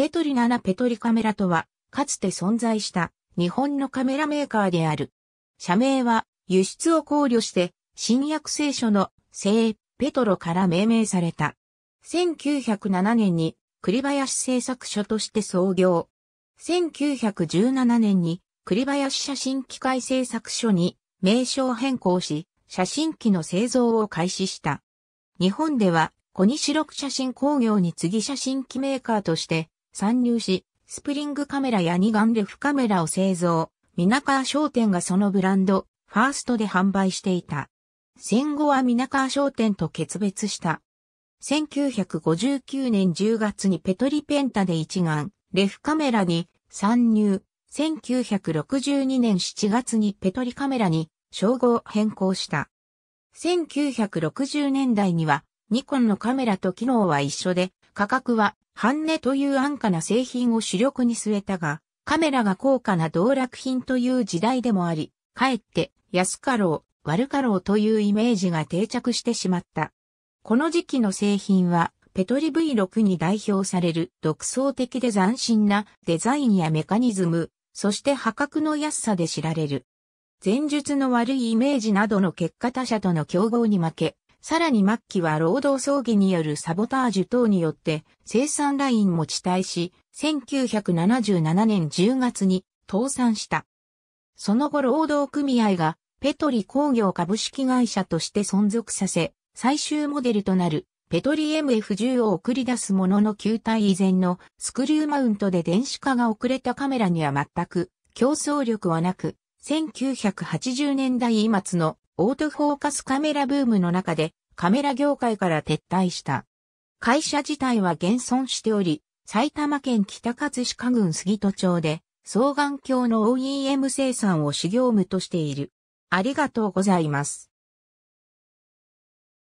ペトリ7ペトリカメラとは、かつて存在した日本のカメラメーカーである。社名は輸出を考慮して、新約聖書の聖ペトロから命名された。1907年に栗林製作所として創業。1917年に栗林写真機械製作所に名称変更し、写真機の製造を開始した。日本では、小西六写真工業に次写真機メーカーとして参入し、スプリングカメラや二眼レフカメラを製造、皆川商店がそのブランド、ファーストで販売していた。戦後は皆川商店と決別した。1959年10月にペトリペンタで一眼、レフカメラに参入。1962年7月にペトリカメラに称号変更した。1960年代にはニコンのカメラと機能は一緒で価格は半値という安価な製品を主力に据えたが、カメラが高価な道楽品という時代でもあり、かえって安かろう、悪かろうというイメージが定着してしまった。この時期の製品は、ペトリ V6 に代表される独創的で斬新なデザインやメカニズム、そして破格の安さで知られる。前述の悪いイメージなどの結果他社との競合に負け、さらに末期は労働争議によるサボタージュ等によって生産ラインも遅滞し、1977年10月に倒産した。その後労働組合がペトリ工業株式会社として存続させ、最終モデルとなるペトリ MF10 を送り出すものの球体以前のスクリューマウントで電子化が遅れたカメラには全く競争力はなく、1980年代末のオートフォーカスカメラブームの中でカメラ業界から撤退した。会社自体は現存しており、埼玉県北葛飾郡杉戸町で双眼鏡の OEM 生産を主業務としている。ありがとうございます。